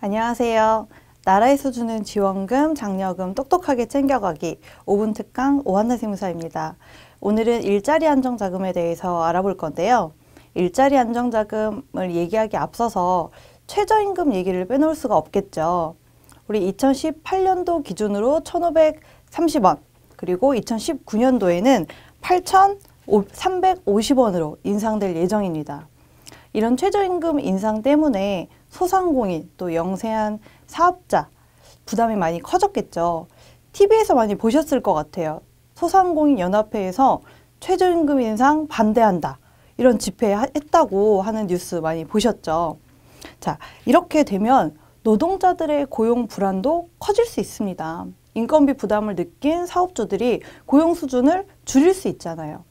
안녕하세요. 나라에서 주는 지원금, 장려금 똑똑하게 챙겨가기 5분 특강 오한나 세무사입니다. 오늘은 일자리 안정자금에 대해서 알아볼 건데요. 일자리 안정자금을 얘기하기 앞서서 최저임금 얘기를 빼놓을 수가 없겠죠. 우리 2018년도 기준으로 1,530원, 그리고 2019년도에는 8,350원으로 인상될 예정입니다. 이런 최저임금 인상 때문에 소상공인 또 영세한 사업자 부담이 많이 커졌겠죠. TV에서 많이 보셨을 것 같아요. 소상공인 연합회에서 최저임금 인상 반대한다. 이런 집회 했다고 하는 뉴스 많이 보셨죠. 자, 이렇게 되면 노동자들의 고용 불안도 커질 수 있습니다. 인건비 부담을 느낀 사업주들이 고용 수준을 줄일 수 있잖아요.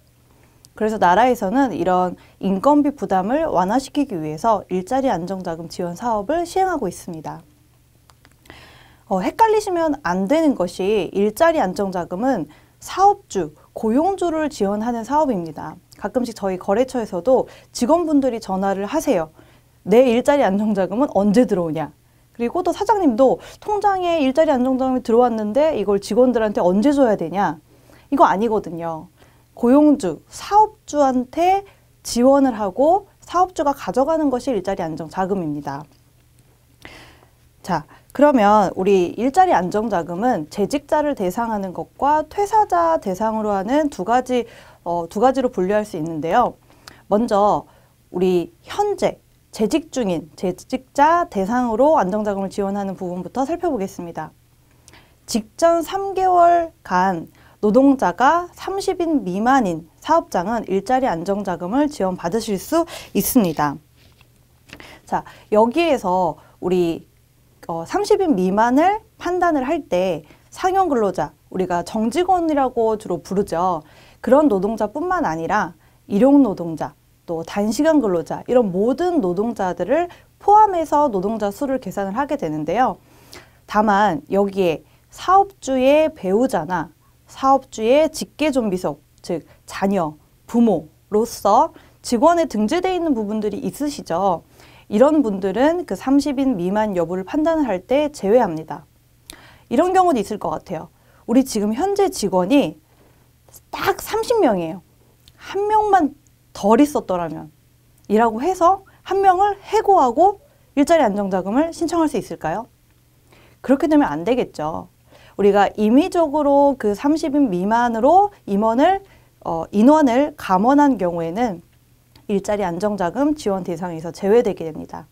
그래서 나라에서는 이런 인건비 부담을 완화시키기 위해서 일자리 안정자금 지원 사업을 시행하고 있습니다. 어, 헷갈리시면 안 되는 것이 일자리 안정자금은 사업주, 고용주를 지원하는 사업입니다. 가끔씩 저희 거래처에서도 직원분들이 전화를 하세요. 내 일자리 안정자금은 언제 들어오냐? 그리고 또 사장님도 통장에 일자리 안정자금이 들어왔는데 이걸 직원들한테 언제 줘야 되냐? 이거 아니거든요. 고용주, 사업주한테 지원을 하고 사업주가 가져가는 것이 일자리 안정 자금입니다. 자, 그러면 우리 일자리 안정 자금은 재직자를 대상하는 것과 퇴사자 대상으로 하는 두 가지 어, 두 가지로 분류할 수 있는데요. 먼저 우리 현재 재직 중인 재직자 대상으로 안정자금을 지원하는 부분부터 살펴보겠습니다. 직전 3개월간 노동자가 30인 미만인 사업장은 일자리 안정자금을 지원받으실 수 있습니다. 자, 여기에서 우리 어, 30인 미만을 판단을 할 때 상용 근로자, 우리가 정직원이라고 주로 부르죠. 그런 노동자뿐만 아니라 일용 노동자, 또 단시간 근로자 이런 모든 노동자들을 포함해서 노동자 수를 계산을 하게 되는데요. 다만 여기에 사업주의 배우자나 사업주의 직계좀비속즉 자녀, 부모로서 직원에 등재되어 있는 부분들이 있으시죠. 이런 분들은 그 30인 미만 여부를 판단할때 제외합니다. 이런 경우도 있을 것 같아요. 우리 지금 현재 직원이 딱 30명이에요. 한 명만 덜 있었더라면 이라고 해서 한 명을 해고하고 일자리 안정자금을 신청할 수 있을까요? 그렇게 되면 안 되겠죠. 우리가 임의적으로 그 30인 미만으로 임원을 어, 인원을 감원한 경우에는 일자리 안정자금 지원 대상에서 제외되게 됩니다.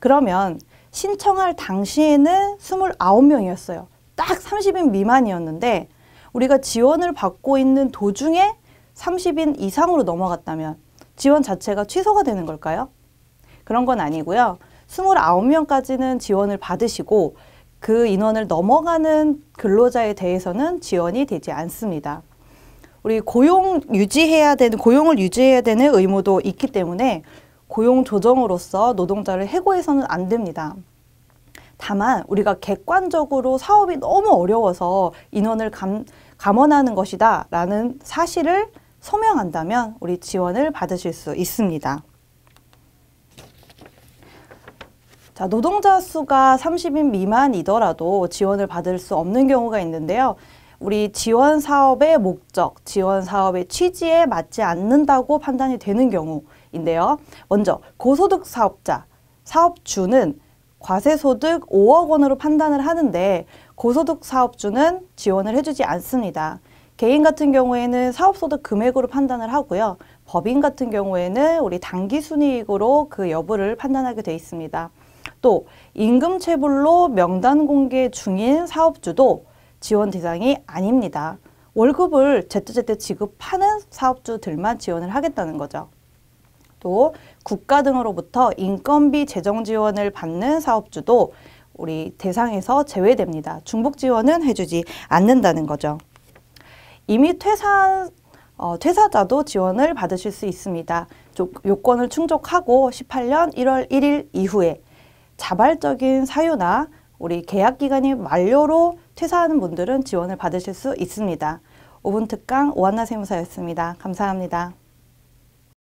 그러면 신청할 당시에는 29명이었어요. 딱 30인 미만이었는데 우리가 지원을 받고 있는 도중에 30인 이상으로 넘어갔다면 지원 자체가 취소가 되는 걸까요? 그런 건 아니고요. 29명까지는 지원을 받으시고 그 인원을 넘어가는 근로자에 대해서는 지원이 되지 않습니다. 우리 고용 유지해야 되는 고용을 유지해야 되는 의무도 있기 때문에 고용 조정으로서 노동자를 해고해서는 안 됩니다. 다만 우리가 객관적으로 사업이 너무 어려워서 인원을 감, 감원하는 것이다 라는 사실을 소명한다면 우리 지원을 받으실 수 있습니다. 자, 노동자 수가 30인 미만이더라도 지원을 받을 수 없는 경우가 있는데요. 우리 지원 사업의 목적, 지원 사업의 취지에 맞지 않는다고 판단이 되는 경우인데요. 먼저 고소득 사업자, 사업주는 과세소득 5억 원으로 판단을 하는데 고소득 사업주는 지원을 해주지 않습니다. 개인 같은 경우에는 사업소득 금액으로 판단을 하고요. 법인 같은 경우에는 우리 단기 순이익으로 그 여부를 판단하게 돼 있습니다. 또 임금 체불로 명단 공개 중인 사업주도 지원 대상이 아닙니다. 월급을 제때제때 지급하는 사업주들만 지원을 하겠다는 거죠. 또 국가 등으로부터 인건비 재정 지원을 받는 사업주도 우리 대상에서 제외됩니다. 중복 지원은 해주지 않는다는 거죠. 이미 퇴사 어, 퇴사자도 지원을 받으실 수 있습니다. 조, 요건을 충족하고 18년 1월 1일 이후에 자발적인 사유나 우리 계약 기간이 만료로 퇴사하는 분들은 지원을 받으실 수 있습니다. 5분 특강 오한나 세무사였습니다. 감사합니다.